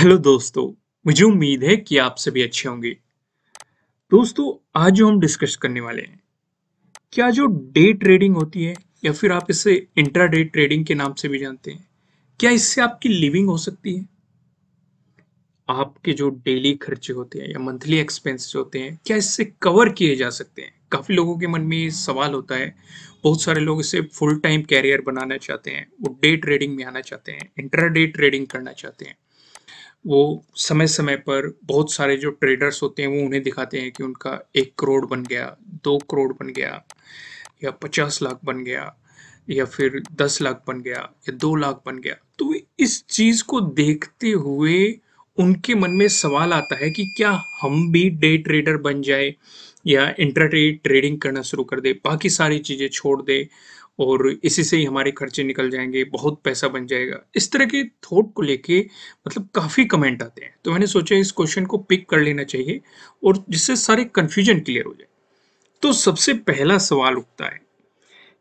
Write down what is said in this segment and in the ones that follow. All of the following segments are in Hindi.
हेलो दोस्तों मुझे उम्मीद है कि आप सभी अच्छे होंगे दोस्तों आज जो हम डिस्कस करने वाले हैं क्या जो डे ट्रेडिंग होती है या फिर आप इसे इंट्रा डे ट्रेडिंग के नाम से भी जानते हैं क्या इससे आपकी लिविंग हो सकती है आपके जो डेली खर्चे होते हैं या मंथली एक्सपेंसेस होते हैं क्या इससे कवर किए जा सकते हैं काफ़ी लोगों के मन में ये सवाल होता है बहुत सारे लोग इसे फुल टाइम कैरियर बनाना चाहते हैं वो डे ट्रेडिंग में आना चाहते हैं इंट्रा डे ट्रेडिंग करना चाहते हैं वो समय समय पर बहुत सारे जो ट्रेडर्स होते हैं वो उन्हें दिखाते हैं कि उनका एक करोड़ बन गया दो करोड़ बन गया या पचास लाख बन गया या फिर दस लाख बन गया या दो लाख बन गया तो इस चीज़ को देखते हुए उनके मन में सवाल आता है कि क्या हम भी डे ट्रेडर बन जाए या इंटर ट्रेडिंग करना शुरू कर दे बाकी सारी चीज़ें छोड़ दे और इसी से ही हमारे खर्चे निकल जाएंगे बहुत पैसा बन जाएगा इस तरह के थॉट को लेके मतलब काफ़ी कमेंट आते हैं तो मैंने सोचा इस क्वेश्चन को पिक कर लेना चाहिए और जिससे सारे कन्फ्यूजन क्लियर हो जाए तो सबसे पहला सवाल उठता है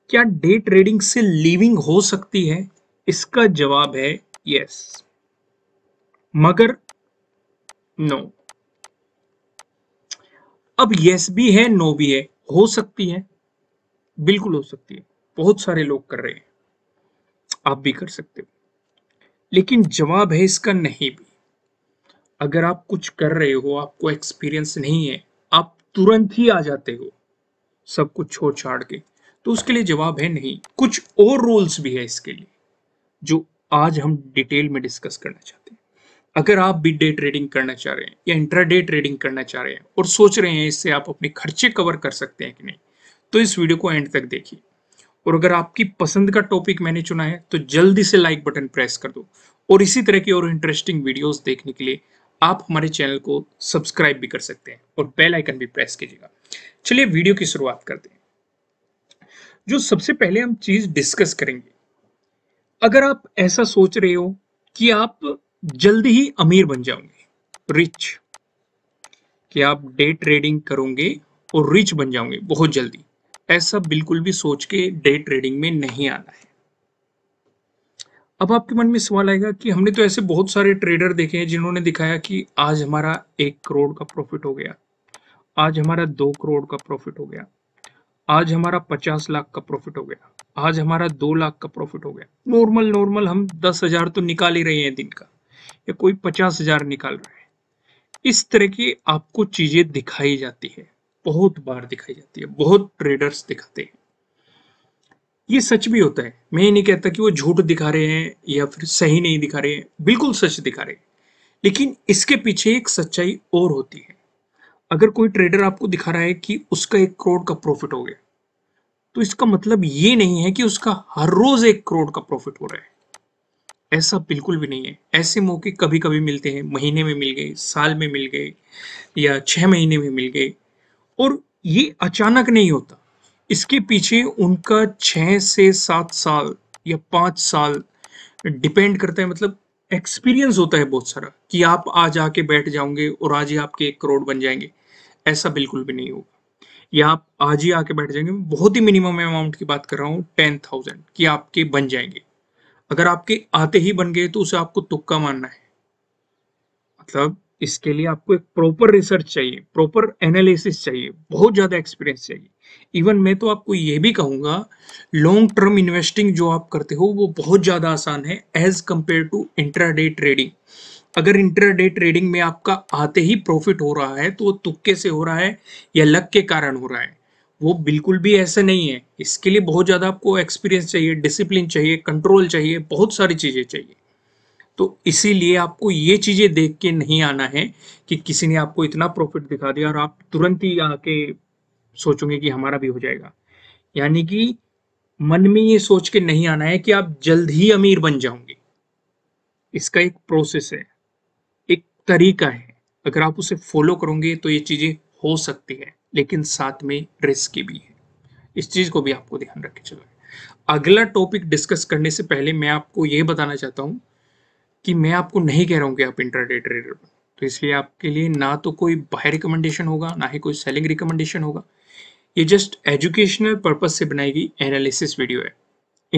क्या डे ट्रेडिंग से लिविंग हो सकती है इसका जवाब है यस मगर नो अब यस भी है नो भी है हो सकती है बिल्कुल हो सकती है बहुत सारे लोग कर रहे हैं आप भी कर सकते हो लेकिन जवाब है इसका नहीं भी अगर आप कुछ कर रहे हो आपको एक्सपीरियंस नहीं है आप तुरंत ही आ जाते हो सब कुछ छोड़ छाड़ के तो उसके लिए जवाब है नहीं कुछ और रोल्स भी है इसके लिए जो आज हम डिटेल में डिस्कस करना चाहते हैं अगर आप भी डे ट्रेडिंग करना चाह रहे हैं या इंट्राडे ट्रेडिंग करना चाह रहे हैं और सोच रहे हैं इससे आप अपने खर्चे कवर कर सकते हैं कि नहीं तो इस वीडियो को एंड तक देखिए और अगर आपकी पसंद का टॉपिक मैंने चुना है तो जल्दी से लाइक बटन प्रेस कर दो और इसी तरह की और इंटरेस्टिंग वीडियोस देखने के लिए आप हमारे चैनल को सब्सक्राइब भी कर सकते हैं और बेल आइकन भी प्रेस कीजिएगा चलिए वीडियो की शुरुआत करते हैं जो सबसे पहले हम चीज डिस्कस करेंगे अगर आप ऐसा सोच रहे हो कि आप जल्दी ही अमीर बन जाओगे रिच कि आप डे ट्रेडिंग करोगे और रिच बन जाओगे बहुत जल्दी ऐसा बिल्कुल भी सोच के डे ट्रेडिंग में नहीं आना है अब आपके मन में सवाल आएगा कि हमने तो ऐसे बहुत सारे ट्रेडर देखे हैं जिन्होंने दिखाया कि आज हमारा एक करोड़ का प्रॉफिट हो गया आज हमारा दो करोड़ का प्रॉफिट हो गया आज हमारा पचास लाख का प्रॉफिट हो गया आज हमारा दो लाख का प्रॉफिट हो गया नॉर्मल नॉर्मल हम दस हजार तो निकाल ही रहे हैं दिन का या कोई पचास हजार निकाल रहे हैं इस तरह की आपको चीजें दिखाई जाती है बहुत बार दिखाई जाती है बहुत ट्रेडर्स दिखाते हैं ये सच भी होता है मैं ये नहीं कहता कि वो झूठ दिखा रहे हैं या फिर सही नहीं दिखा रहे हैं बिल्कुल सच दिखा रहे हैं लेकिन इसके पीछे एक सच्चाई और होती है अगर कोई ट्रेडर आपको दिखा रहा है कि उसका एक करोड़ का प्रॉफिट हो गया तो इसका मतलब ये नहीं है कि उसका हर रोज एक करोड़ का प्रॉफिट हो रहा है ऐसा बिल्कुल भी नहीं है ऐसे मौके कभी कभी मिलते हैं महीने में मिल गए साल में मिल गए या छह महीने में मिल गए और ये अचानक नहीं होता इसके पीछे उनका छः से सात साल या पाँच साल डिपेंड करता है मतलब एक्सपीरियंस होता है बहुत सारा कि आप आज आके बैठ जाओगे और आज ही आपके एक करोड़ बन जाएंगे ऐसा बिल्कुल भी नहीं होगा या आप आज ही आके बैठ जाएंगे बहुत ही मिनिमम अमाउंट की बात कर रहा हूँ टेन थाउजेंड कि आपके बन जाएंगे अगर आपके आते ही बन गए तो उसे आपको तुक्का मानना है मतलब इसके लिए आपको एक प्रॉपर रिसर्च चाहिए प्रॉपर एनालिसिस चाहिए बहुत ज़्यादा एक्सपीरियंस चाहिए इवन मैं तो आपको ये भी कहूँगा लॉन्ग टर्म इन्वेस्टिंग जो आप करते हो वो बहुत ज़्यादा आसान है as compare to intraday trading अगर इंटरडे ट्रेडिंग में आपका आते ही प्रॉफिट हो रहा है तो वो तुक्के से हो रहा है या लक के कारण हो रहा है वो बिल्कुल भी ऐसा नहीं है इसके लिए बहुत ज़्यादा आपको एक्सपीरियंस चाहिए डिसिप्लिन चाहिए कंट्रोल चाहिए बहुत सारी चीज़ें चाहिए तो इसीलिए आपको ये चीज़ें देख के नहीं आना है कि किसी ने आपको इतना प्रॉफिट दिखा दिया और आप तुरंत ही आके सोचोगे कि हमारा भी हो जाएगा यानी कि मन में ये सोच के नहीं आना है कि आप जल्द ही अमीर बन जाओगे इसका एक प्रोसेस है एक तरीका है अगर आप उसे फॉलो करोगे तो ये चीज़ें हो सकती है लेकिन साथ में रिस्क भी है इस चीज़ को भी आपको ध्यान रखे चलो अगला टॉपिक डिस्कस करने से पहले मैं आपको यह बताना चाहता हूँ कि मैं आपको नहीं कह रहा हूँ कि आप इंट्राडे ट्रेडर बनो तो इसलिए आपके लिए ना तो कोई बाय रिकमेंडेशन होगा ना ही कोई सेलिंग रिकमेंडेशन होगा ये जस्ट एजुकेशनल पर्पज से बनाई गई एनालिसिस वीडियो है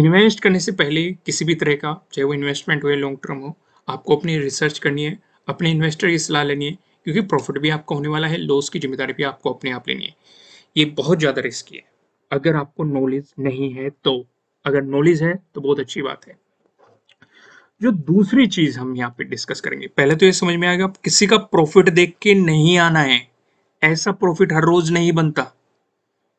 इन्वेस्ट करने से पहले किसी भी तरह का चाहे वो इन्वेस्टमेंट हो या लॉन्ग टर्म हो आपको अपनी रिसर्च करनी है अपने इन्वेस्टर की सलाह लेनी है क्योंकि प्रॉफिट भी आपका होने वाला है लॉस की जिम्मेदारी भी आपको अपने आप लेनी है ये बहुत ज़्यादा रिस्की है अगर आपको नॉलेज नहीं है तो अगर नॉलेज है तो बहुत अच्छी बात है जो दूसरी चीज हम यहाँ पे डिस्कस करेंगे पहले तो ये समझ में आएगा किसी का प्रॉफिट देख के नहीं आना है ऐसा प्रॉफिट हर रोज नहीं बनता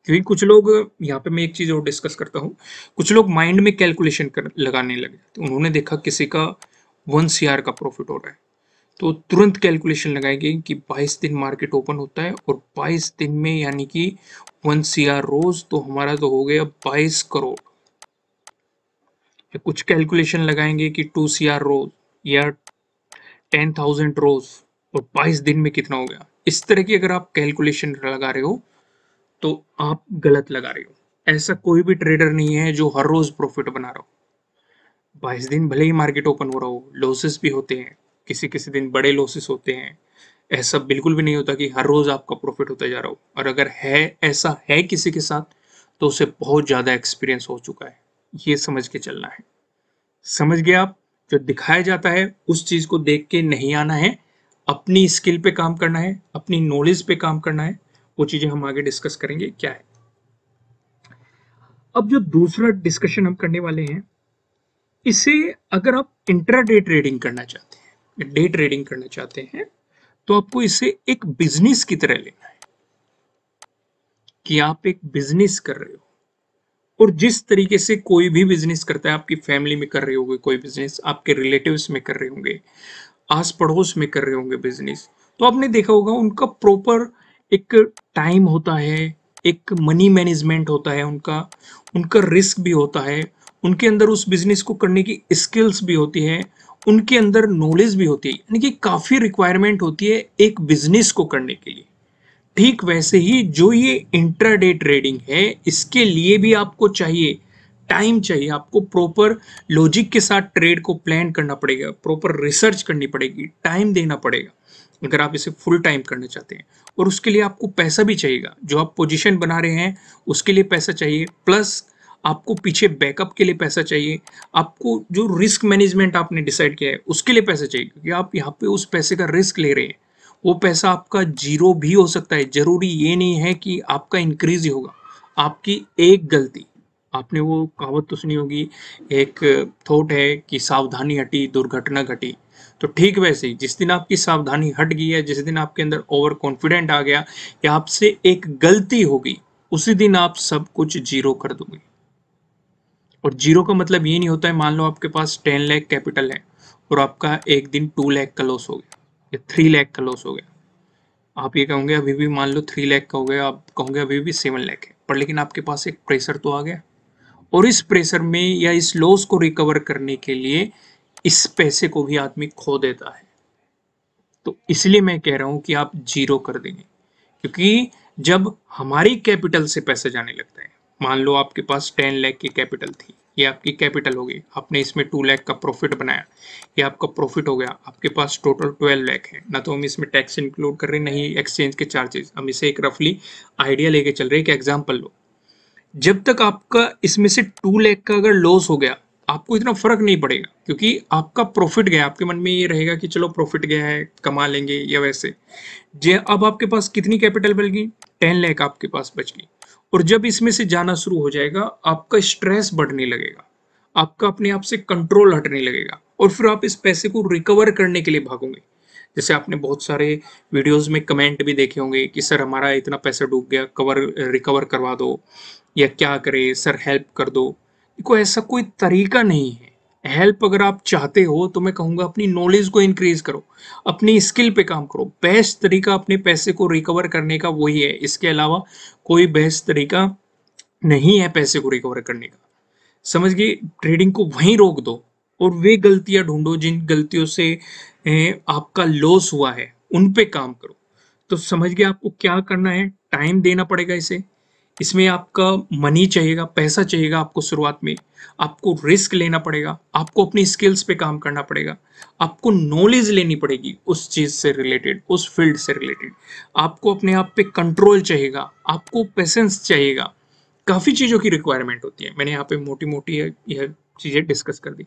क्योंकि कुछ लोग यहाँ पे मैं एक चीज और डिस्कस करता हूँ कुछ लोग माइंड में कैलकुलेशन कर लगाने लगे तो उन्होंने देखा किसी का वन सी का प्रॉफिट हो रहा है तो तुरंत कैलकुलेशन लगाएंगे कि 22 दिन मार्केट ओपन होता है और 22 दिन में यानी कि वन सी रोज तो हमारा तो हो गया 22 करोड़ कुछ कैलकुलेशन लगाएंगे कि टू सी आर रोज या टेन थाउजेंड रोज और बाईस दिन में कितना हो गया इस तरह की अगर आप कैलकुलेशन लगा रहे हो तो आप गलत लगा रहे हो ऐसा कोई भी ट्रेडर नहीं है जो हर रोज प्रॉफिट बना रहा हो बाईस दिन भले ही मार्केट ओपन हो रहा हो लॉसेस भी होते हैं किसी किसी दिन बड़े लॉसेस होते हैं ऐसा बिल्कुल भी नहीं होता कि हर रोज आपका प्रॉफिट होता जा रहा हो और अगर है ऐसा है किसी के साथ तो उसे बहुत ज़्यादा एक्सपीरियंस हो चुका है ये समझ के चलना है समझ गए आप जो दिखाया जाता है उस चीज़ को देख के नहीं आना है अपनी स्किल पे काम करना है अपनी नॉलेज पे काम करना है वो चीज़ें हम आगे डिस्कस करेंगे क्या है अब जो दूसरा डिस्कशन हम करने वाले हैं इसे अगर आप डे ट्रेडिंग करना चाहते हैं डे ट्रेडिंग करना चाहते हैं तो आपको इसे एक बिजनेस की तरह लेना है कि आप एक बिजनेस कर रहे हो और जिस तरीके से कोई भी बिजनेस करता है आपकी फैमिली में कर रहे होंगे कोई बिजनेस आपके रिलेटिव्स में कर रहे होंगे आस पड़ोस में कर रहे होंगे बिजनेस तो आपने देखा होगा उनका प्रॉपर एक टाइम होता है एक मनी मैनेजमेंट होता है उनका उनका रिस्क भी होता है उनके अंदर उस बिजनेस को करने की स्किल्स भी होती है उनके अंदर नॉलेज भी होती है यानी कि काफ़ी रिक्वायरमेंट होती है एक बिजनेस को करने के लिए ठीक वैसे ही जो ये इंट्राडे ट्रेडिंग है इसके लिए भी आपको चाहिए टाइम चाहिए आपको प्रॉपर लॉजिक के साथ ट्रेड को प्लान करना पड़ेगा प्रॉपर रिसर्च करनी पड़ेगी टाइम देना पड़ेगा अगर आप इसे फुल टाइम करना चाहते हैं और उसके लिए आपको पैसा भी चाहिएगा जो आप पोजीशन बना रहे हैं उसके लिए पैसा चाहिए प्लस आपको पीछे बैकअप के लिए पैसा चाहिए आपको जो रिस्क मैनेजमेंट आपने डिसाइड किया है उसके लिए पैसा चाहिए क्योंकि आप यहाँ पे उस पैसे का रिस्क ले रहे हैं वो पैसा आपका जीरो भी हो सकता है ज़रूरी ये नहीं है कि आपका इंक्रीज ही होगा आपकी एक गलती आपने वो कहावत तो सुनी होगी एक थॉट है कि सावधानी हटी दुर्घटना घटी तो ठीक वैसे ही जिस दिन आपकी सावधानी हट गई है जिस दिन आपके अंदर ओवर कॉन्फिडेंट आ गया या आपसे एक गलती होगी उसी दिन आप सब कुछ जीरो कर दोगे और जीरो का मतलब ये नहीं होता है मान लो आपके पास टेन लैख कैपिटल है और आपका एक दिन टू लैख का लॉस हो गया ये थ्री लैख का लॉस हो गया आप ये कहोगे अभी भी मान लो थ्री लैख का हो गया आप कहोगे अभी भी सेवन लैख है पर लेकिन आपके पास एक प्रेशर तो आ गया और इस प्रेशर में या इस लॉस को रिकवर करने के लिए इस पैसे को भी आदमी खो देता है तो इसलिए मैं कह रहा हूं कि आप जीरो कर देंगे क्योंकि जब हमारी कैपिटल से पैसे जाने लगते हैं मान लो आपके पास टेन लैख की कैपिटल थी ये आपकी कैपिटल होगी आपने इसमें टू लैख का प्रॉफिट बनाया ये आपका प्रॉफिट हो गया आपके पास टोटल ट्वेल्व लैख है ना तो हम इसमें टैक्स इंक्लूड कर रहे हैं नहीं एक्सचेंज के चार्जेस हम इसे एक रफली आइडिया लेके चल रहे हैं कि एग्जाम्पल लो जब तक आपका इसमें से टू लैख का अगर लॉस हो गया आपको इतना फर्क नहीं पड़ेगा क्योंकि आपका प्रॉफिट गया आपके मन में ये रहेगा कि चलो प्रॉफिट गया है कमा लेंगे या वैसे जे अब आपके पास कितनी कैपिटल बल गई टेन लैख आपके पास बच गई और जब इसमें से जाना शुरू हो जाएगा आपका स्ट्रेस बढ़ने लगेगा आपका अपने आप से कंट्रोल हटने लगेगा और फिर आप इस पैसे को रिकवर करने के लिए भागोगे जैसे आपने बहुत सारे वीडियोस में कमेंट भी देखे होंगे कि सर हमारा इतना पैसा डूब गया कवर रिकवर करवा दो या क्या करे सर हेल्प कर दो देखो ऐसा कोई तरीका नहीं है हेल्प अगर आप चाहते हो तो मैं कहूँगा अपनी नॉलेज को इंक्रीज करो अपनी स्किल पे काम करो बेस्ट तरीका अपने पैसे को रिकवर करने का वही है इसके अलावा कोई बेस्ट तरीका नहीं है पैसे को रिकवर करने का समझ गए ट्रेडिंग को वहीं रोक दो और वे गलतियां ढूंढो जिन गलतियों से आपका लॉस हुआ है उन पर काम करो तो समझ गए आपको क्या करना है टाइम देना पड़ेगा इसे इसमें आपका मनी चाहिएगा पैसा चाहिएगा आपको शुरुआत में आपको रिस्क लेना पड़ेगा आपको अपनी स्किल्स पे काम करना पड़ेगा आपको नॉलेज लेनी पड़ेगी उस चीज़ से रिलेटेड उस फील्ड से रिलेटेड आपको अपने आप पे कंट्रोल चाहिएगा आपको पेशेंस चाहिएगा काफ़ी चीज़ों की रिक्वायरमेंट होती है मैंने यहाँ पे मोटी मोटी यह चीज़ें डिस्कस कर दी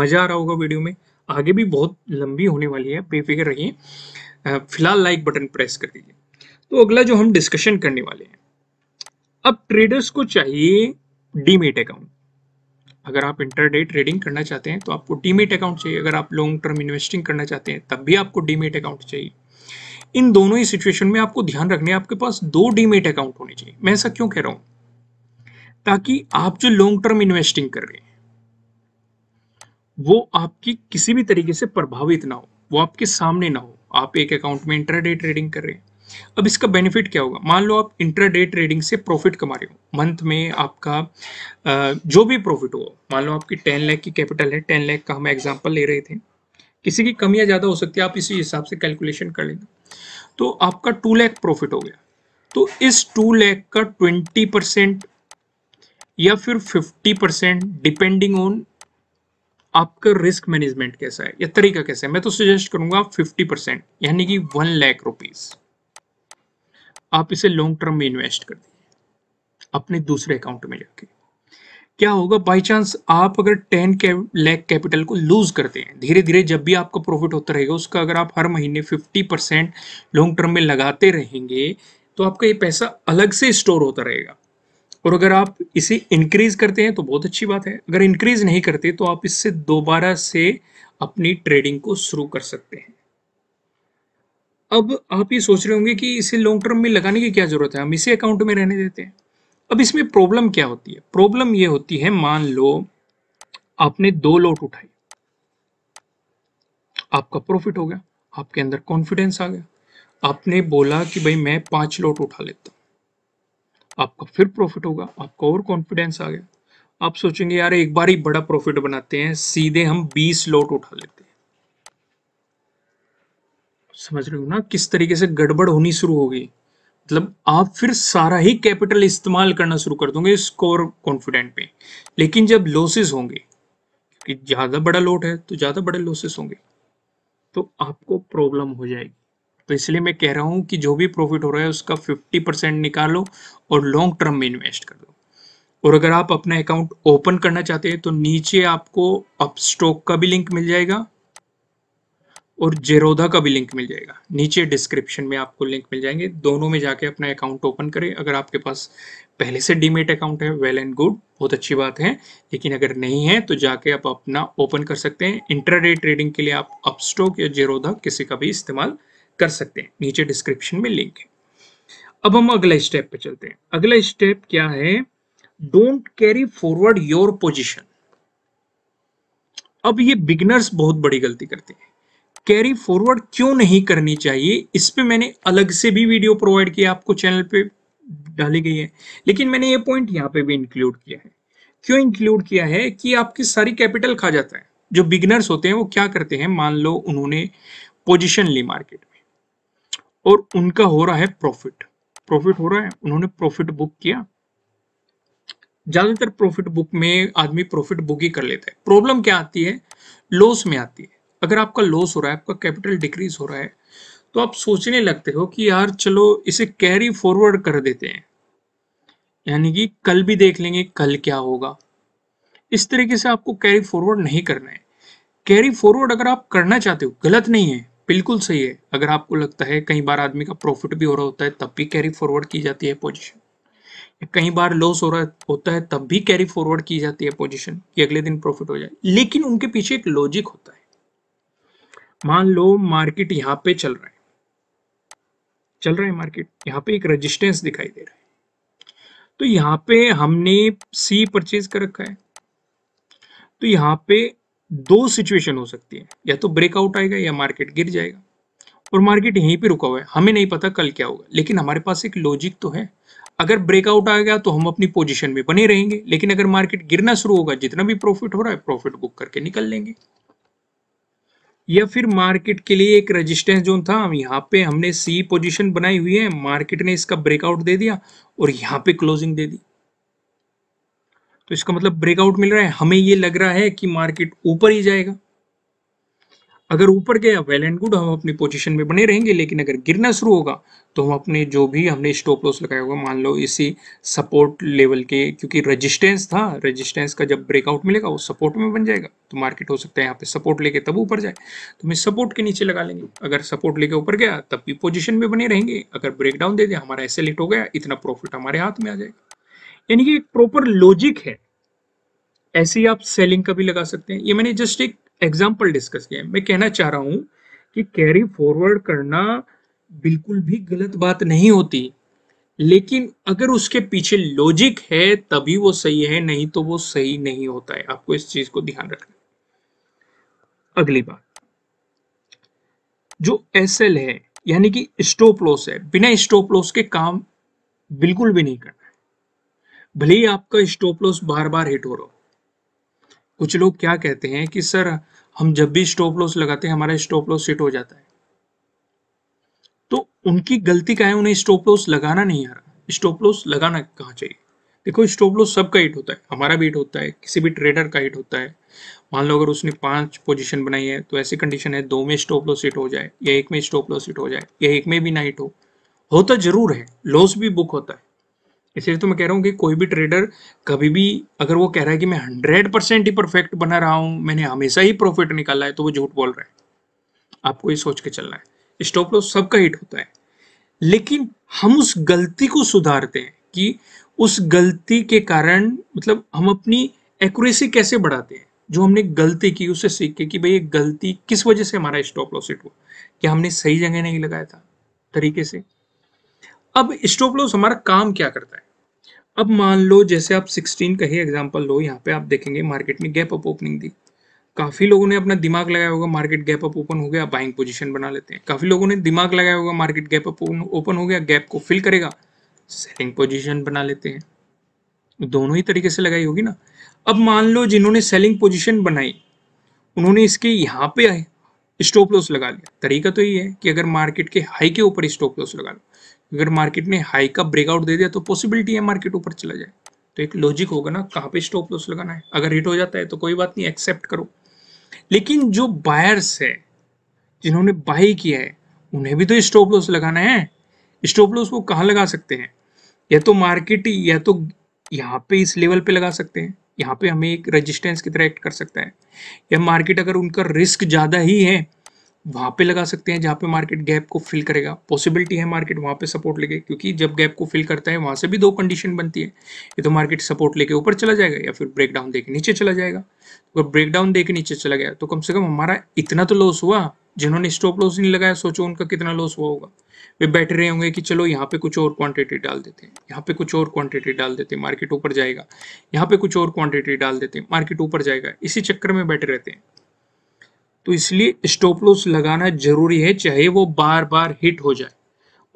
मज़ा आ रहा होगा वीडियो में आगे भी बहुत लंबी होने वाली है बेफिक्र रहिए फिलहाल लाइक बटन प्रेस कर दीजिए तो अगला जो हम डिस्कशन करने वाले हैं अब ट्रेडर्स को चाहिए डीमेट अकाउंट अगर आप इंटरडे ट्रेडिंग करना चाहते हैं तो आपको डीमेट अकाउंट चाहिए अगर आप लॉन्ग टर्म इन्वेस्टिंग करना चाहते हैं तब भी आपको डीमेट अकाउंट चाहिए इन दोनों ही सिचुएशन में आपको ध्यान रखने आपके पास दो डीमेट अकाउंट होने चाहिए मैं ऐसा क्यों कह रहा हूं ताकि आप जो लॉन्ग टर्म इन्वेस्टिंग कर रहे हैं वो आपकी किसी भी तरीके से प्रभावित ना हो वो आपके सामने ना हो आप एक अकाउंट में इंटरडे ट्रेडिंग कर रहे हैं अब इसका बेनिफिट क्या होगा मान लो आप इंटरडे ट्रेडिंग से प्रॉफिट कमा रहे हो मंथ में आपका जो भी प्रॉफिट हो मान लो आपकी टेन लाख की कैपिटल है टेन लाख का हम एग्जाम्पल ले रहे थे किसी की कमी या ज़्यादा हो सकती है आप इसी हिसाब से कैलकुलेशन कर लेंगे तो आपका टू लैख प्रॉफिट हो गया तो इस टू लैख का ट्वेंटी परसेंट या फिर फिफ्टी परसेंट डिपेंडिंग ऑन आपका रिस्क मैनेजमेंट कैसा है या तरीका कैसा है मैं तो सजेस्ट करूंगा आप फिफ्टी परसेंट यानी कि वन लैख रुपीज़ आप इसे लॉन्ग टर्म में इन्वेस्ट कर दीजिए अपने दूसरे अकाउंट में जाके क्या होगा बाई चांस आप अगर टेन के लैक कैपिटल को लूज करते हैं धीरे धीरे जब भी आपका प्रॉफिट होता रहेगा उसका अगर आप हर महीने फिफ्टी परसेंट लॉन्ग टर्म में लगाते रहेंगे तो आपका ये पैसा अलग से स्टोर होता रहेगा और अगर आप इसे इंक्रीज करते हैं तो बहुत अच्छी बात है अगर इंक्रीज नहीं करते तो आप इससे दोबारा से अपनी ट्रेडिंग को शुरू कर सकते हैं अब आप ये सोच रहे होंगे कि इसे लॉन्ग टर्म में लगाने की क्या ज़रूरत है हम इसे अकाउंट में रहने देते हैं अब इसमें प्रॉब्लम क्या होती है प्रॉब्लम ये होती है मान लो आपने दो लोट उठाई आपका प्रॉफिट हो गया आपके अंदर कॉन्फिडेंस आ गया आपने बोला कि भाई मैं पांच लोट उठा लेता आपका फिर प्रॉफिट होगा आपका और कॉन्फिडेंस आ गया आप सोचेंगे यार एक बार ही बड़ा प्रॉफिट बनाते हैं सीधे हम बीस लोट उठा लेते हैं समझ रहे हो ना किस तरीके से गड़बड़ होनी शुरू होगी मतलब आप फिर सारा ही कैपिटल इस्तेमाल करना शुरू कर दोगे स्कोर कॉन्फिडेंट पे लेकिन जब लॉसेस होंगे क्योंकि ज़्यादा बड़ा लोट है तो ज़्यादा बड़े लॉसेस होंगे तो आपको प्रॉब्लम हो जाएगी तो इसलिए मैं कह रहा हूँ कि जो भी प्रॉफिट हो रहा है उसका 50 परसेंट निकालो और लॉन्ग टर्म में इन्वेस्ट कर दो और अगर आप अपना अकाउंट ओपन करना चाहते हैं तो नीचे आपको अप स्टॉक का भी लिंक मिल जाएगा और जेरोदा का भी लिंक मिल जाएगा नीचे डिस्क्रिप्शन में आपको लिंक मिल जाएंगे दोनों में जाके अपना अकाउंट ओपन करें अगर आपके पास पहले से डीमेट अकाउंट है वेल एंड गुड बहुत अच्छी बात है लेकिन अगर नहीं है तो जाके आप अपना ओपन कर सकते हैं इंटरडे ट्रेडिंग के लिए आप अपस्टॉक या जेरोदा किसी का भी इस्तेमाल कर सकते हैं नीचे डिस्क्रिप्शन में लिंक है अब हम अगला स्टेप पे चलते हैं अगला स्टेप क्या है don't carry forward your position अब ये बिगनर्स बहुत बड़ी गलती करते हैं कैरी फॉरवर्ड क्यों नहीं करनी चाहिए इस पर मैंने अलग से भी वीडियो प्रोवाइड किया आपको चैनल पे डाली गई है लेकिन मैंने ये पॉइंट यहाँ पे भी इंक्लूड किया है क्यों इंक्लूड किया है कि आपकी सारी कैपिटल खा जाता है जो बिगनर्स होते हैं वो क्या करते हैं मान लो उन्होंने पोजिशन ली मार्केट में और उनका हो रहा है प्रॉफिट प्रॉफिट हो रहा है उन्होंने प्रॉफिट बुक किया ज्यादातर प्रॉफिट बुक में आदमी प्रॉफिट बुक ही कर लेता है प्रॉब्लम क्या आती है लॉस में आती है अगर आपका लॉस हो रहा है आपका कैपिटल डिक्रीज हो रहा है तो आप सोचने लगते हो कि यार चलो इसे कैरी फॉरवर्ड कर देते हैं यानी कि कल भी देख लेंगे कल क्या होगा इस तरीके से आपको कैरी फॉरवर्ड नहीं करना है कैरी फॉरवर्ड अगर आप करना चाहते हो गलत नहीं है बिल्कुल सही है अगर आपको लगता है कई बार आदमी का प्रॉफिट भी हो रहा होता है तब भी कैरी फॉरवर्ड की जाती है पोजिशन कई बार लॉस हो रहा होता है तब भी कैरी फॉरवर्ड की जाती है पोजिशन कि अगले दिन प्रॉफिट हो जाए लेकिन उनके पीछे एक लॉजिक होता है मान लो मार्केट यहाँ पे चल रहा है चल रहा है मार्केट यहां पे एक रेजिस्टेंस दिखाई दे रहा है तो यहाँ पे हमने सी परचेज कर रखा है तो यहां पे दो सिचुएशन हो सकती है या तो ब्रेकआउट आएगा या मार्केट गिर जाएगा और मार्केट यहीं पे रुका हुआ है हमें नहीं पता कल क्या होगा लेकिन हमारे पास एक लॉजिक तो है अगर ब्रेकआउट आएगा तो हम अपनी पोजीशन में बने रहेंगे लेकिन अगर मार्केट गिरना शुरू होगा जितना भी प्रॉफिट हो रहा है प्रॉफिट बुक करके निकल लेंगे या फिर मार्केट के लिए एक रेजिस्टेंस जोन था हम यहाँ पे हमने सी पोजीशन बनाई हुई है मार्केट ने इसका ब्रेकआउट दे दिया और यहाँ पे क्लोजिंग दे दी तो इसका मतलब ब्रेकआउट मिल रहा है हमें ये लग रहा है कि मार्केट ऊपर ही जाएगा अगर ऊपर गया वेल एंड गुड हम अपनी पोजीशन में बने रहेंगे लेकिन अगर गिरना शुरू होगा तो हम अपने जो भी हमने स्टॉप लॉस लगाया होगा मान लो इसी सपोर्ट लेवल के क्योंकि रेजिस्टेंस था रेजिस्टेंस का जब ब्रेकआउट मिलेगा वो सपोर्ट में बन जाएगा तो मार्केट हो सकता है यहाँ पे सपोर्ट लेके तब ऊपर जाए तो हम सपोर्ट के नीचे लगा लेंगे अगर सपोर्ट लेके ऊपर गया तब भी पोजिशन में बने रहेंगे अगर ब्रेकडाउन दे दिया हमारा ऐसे लेट हो गया इतना प्रॉफिट हमारे हाथ में आ जाएगा यानी कि एक प्रॉपर लॉजिक है ऐसे ही आप सेलिंग का भी लगा सकते हैं ये मैंने जस्ट एक एग्जाम्पल डिस्कस किया मैं कहना चाह रहा हूँ कि कैरी फॉरवर्ड करना बिल्कुल भी गलत बात नहीं होती लेकिन अगर उसके पीछे लॉजिक है तभी वो सही है नहीं तो वो सही नहीं होता है आपको इस चीज को ध्यान रखना अगली बात जो एस एल है यानी कि स्टॉप लॉस है बिना स्टॉप लॉस के काम बिल्कुल भी नहीं करना है भले ही आपका स्टॉप लॉस बार बार हिट हो रहा हो कुछ लोग क्या कहते हैं कि सर हम जब भी स्टॉप लॉस लगाते हैं हमारा स्टॉप लॉस सेट हो जाता है तो उनकी गलती का है उन्हें स्टॉप लॉस लगाना नहीं आ रहा स्टॉप लॉस लगाना कहाँ चाहिए देखो स्टॉप लॉस सबका हिट होता है हमारा भी हिट होता है किसी भी ट्रेडर का हिट होता है मान लो अगर उसने पांच पोजीशन बनाई है तो ऐसी कंडीशन है दो में स्टॉप लॉस हिट हो जाए या एक में स्टॉप लॉस हिट हो जाए या एक में भी ना हिट हो होता जरूर है लॉस भी बुक होता है इसलिए तो मैं कह रहा हूँ कि कोई भी ट्रेडर कभी भी अगर वो कह रहा है कि मैं हंड्रेड परसेंट ही परफेक्ट बना रहा हूँ मैंने हमेशा ही प्रॉफिट निकाला है तो वो झूठ बोल रहा है आपको ये सोच के चलना है स्टॉप लॉस सबका हिट होता है लेकिन हम उस गलती को सुधारते हैं कि उस गलती के कारण मतलब हम अपनी एक्यूरेसी कैसे बढ़ाते हैं जो हमने गलती की उसे सीख के कि भाई ये गलती किस वजह से हमारा स्टॉप लॉस हिट हुआ क्या हमने सही जगह नहीं लगाया था तरीके से अब स्टॉप लॉस हमारा काम क्या करता है अब मान लो जैसे आप 16 का ही एग्जांपल लो यहाँ पे आप देखेंगे मार्केट ने गैप अप ओपनिंग दी काफ़ी लोगों ने अपना दिमाग लगाया होगा मार्केट गैप अप ओपन हो गया बाइंग पोजीशन बना लेते हैं काफ़ी लोगों ने दिमाग लगाया होगा मार्केट गैप अप ओपन हो गया गैप को फिल करेगा सेलिंग पोजीशन बना लेते हैं दोनों ही तरीके से लगाई होगी ना अब मान लो जिन्होंने सेलिंग पोजिशन बनाई उन्होंने इसके यहाँ पे स्टॉप लॉस लगा लिया तरीका तो ये है कि अगर मार्केट के हाई के ऊपर स्टॉप लॉस लगा लो अगर मार्केट ने हाई का ब्रेकआउट दे दिया तो पॉसिबिलिटी है मार्केट ऊपर चला जाए तो एक लॉजिक होगा ना कहाँ पे स्टॉप लॉस लगाना है अगर हिट हो जाता है तो कोई बात नहीं एक्सेप्ट करो लेकिन जो बायर्स है जिन्होंने बाई किया है उन्हें भी तो स्टॉप लॉस लगाना है स्टॉप लॉस वो कहाँ लगा सकते हैं या तो मार्केट या तो यहाँ पे इस लेवल पे लगा सकते हैं यहाँ पे हमें एक रेजिस्टेंस की तरह एक्ट कर सकता है या मार्केट अगर उनका रिस्क ज़्यादा ही है वहाँ पे लगा सकते हैं जहाँ पे मार्केट गैप को फिल करेगा पॉसिबिलिटी है मार्केट वहाँ पे सपोर्ट लेके क्योंकि जब गैप को फिल करता है वहाँ से भी दो कंडीशन बनती है ये तो मार्केट सपोर्ट लेके ऊपर चला जाएगा या फिर ब्रेकडाउन देके नीचे चला जाएगा अगर ब्रेकडाउन दे के नीचे चला गया तो कम से कम हमारा इतना तो लॉस हुआ जिन्होंने स्टॉप लॉस नहीं लगाया सोचो उनका कितना लॉस हुआ होगा वे बैठ रहे होंगे कि चलो यहाँ पे कुछ और क्वांटिटी डाल देते हैं यहाँ पे कुछ और क्वांटिटी डाल देते हैं मार्केट ऊपर जाएगा यहाँ पे कुछ और क्वांटिटी डाल देते हैं मार्केट ऊपर जाएगा इसी चक्कर में बैठे रहते हैं तो इसलिए स्टोपलोस लगाना जरूरी है चाहे वो बार बार हिट हो जाए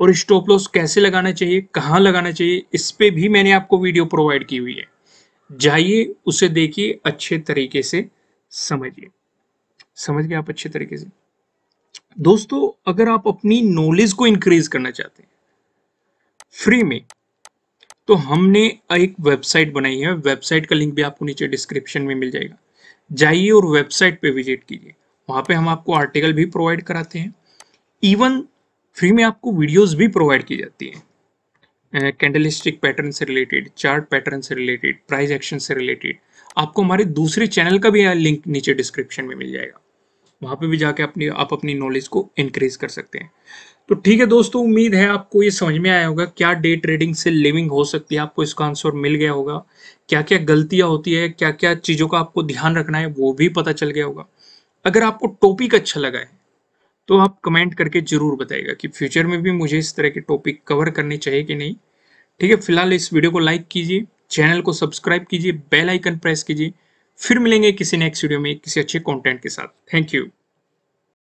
और स्टोपलोस कैसे लगाना चाहिए कहाँ लगाना चाहिए इस पर भी मैंने आपको वीडियो प्रोवाइड की हुई है जाइए उसे देखिए अच्छे तरीके से समझिए समझ गए आप अच्छे तरीके से दोस्तों अगर आप अपनी नॉलेज को इंक्रीज करना चाहते हैं फ्री में तो हमने एक वेबसाइट बनाई है वेबसाइट का लिंक भी आपको नीचे डिस्क्रिप्शन में मिल जाएगा जाइए और वेबसाइट पे विजिट कीजिए वहाँ पे हम आपको आर्टिकल भी प्रोवाइड कराते हैं इवन फ्री में आपको वीडियोस भी प्रोवाइड की जाती है कैंडलिस्टिक पैटर्न से रिलेटेड चार्ट पैटर्न से रिलेटेड प्राइस एक्शन से रिलेटेड आपको हमारे दूसरे चैनल का भी लिंक नीचे डिस्क्रिप्शन में मिल जाएगा वहाँ पे भी जाके अपनी आप अपनी नॉलेज को इंक्रीज कर सकते हैं तो ठीक है दोस्तों उम्मीद है आपको ये समझ में आया होगा क्या डे ट्रेडिंग से लिविंग हो सकती है आपको इसका आंसर मिल गया होगा क्या क्या गलतियाँ होती है क्या क्या चीज़ों का आपको ध्यान रखना है वो भी पता चल गया होगा अगर आपको टॉपिक अच्छा लगा है तो आप कमेंट करके ज़रूर बताएगा कि फ्यूचर में भी मुझे इस तरह के टॉपिक कवर करने चाहिए कि नहीं ठीक है फिलहाल इस वीडियो को लाइक कीजिए चैनल को सब्सक्राइब कीजिए बेल आइकन प्रेस कीजिए फिर मिलेंगे किसी नेक्स्ट वीडियो में किसी अच्छे कंटेंट के साथ थैंक यू